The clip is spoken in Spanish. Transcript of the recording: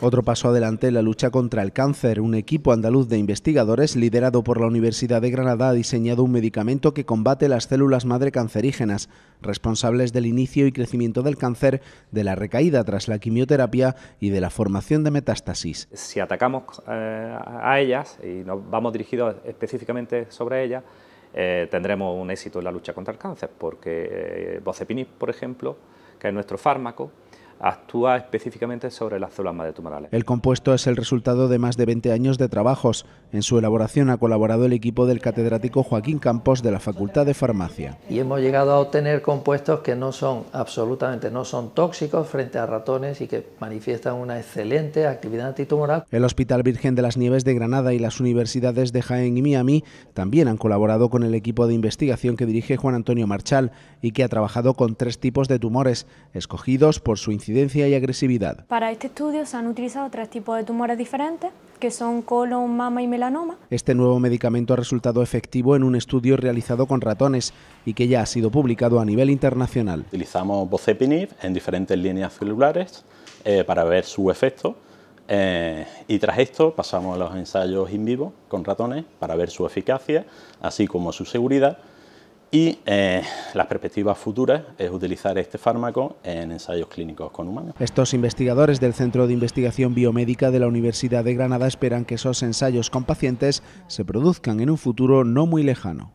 Otro paso adelante en la lucha contra el cáncer. Un equipo andaluz de investigadores liderado por la Universidad de Granada ha diseñado un medicamento que combate las células madre cancerígenas, responsables del inicio y crecimiento del cáncer, de la recaída tras la quimioterapia y de la formación de metástasis. Si atacamos eh, a ellas y nos vamos dirigidos específicamente sobre ellas, eh, tendremos un éxito en la lucha contra el cáncer, porque eh, por ejemplo, que es nuestro fármaco, actúa específicamente sobre las células tumorales". El compuesto es el resultado de más de 20 años de trabajos. En su elaboración ha colaborado el equipo del catedrático Joaquín Campos de la Facultad de Farmacia. Y hemos llegado a obtener compuestos que no son absolutamente, no son tóxicos frente a ratones y que manifiestan una excelente actividad antitumoral. El Hospital Virgen de las Nieves de Granada y las universidades de Jaén y Miami también han colaborado con el equipo de investigación que dirige Juan Antonio Marchal y que ha trabajado con tres tipos de tumores, escogidos por su incidencia y agresividad. Para este estudio se han utilizado tres tipos de tumores diferentes que son colon, mama y melanoma. Este nuevo medicamento ha resultado efectivo en un estudio realizado con ratones y que ya ha sido publicado a nivel internacional. Utilizamos bocepinib en diferentes líneas celulares eh, para ver su efecto eh, y tras esto pasamos a los ensayos in vivo con ratones para ver su eficacia, así como su seguridad y eh, las perspectivas futuras es utilizar este fármaco en ensayos clínicos con humanos. Estos investigadores del Centro de Investigación Biomédica de la Universidad de Granada esperan que esos ensayos con pacientes se produzcan en un futuro no muy lejano.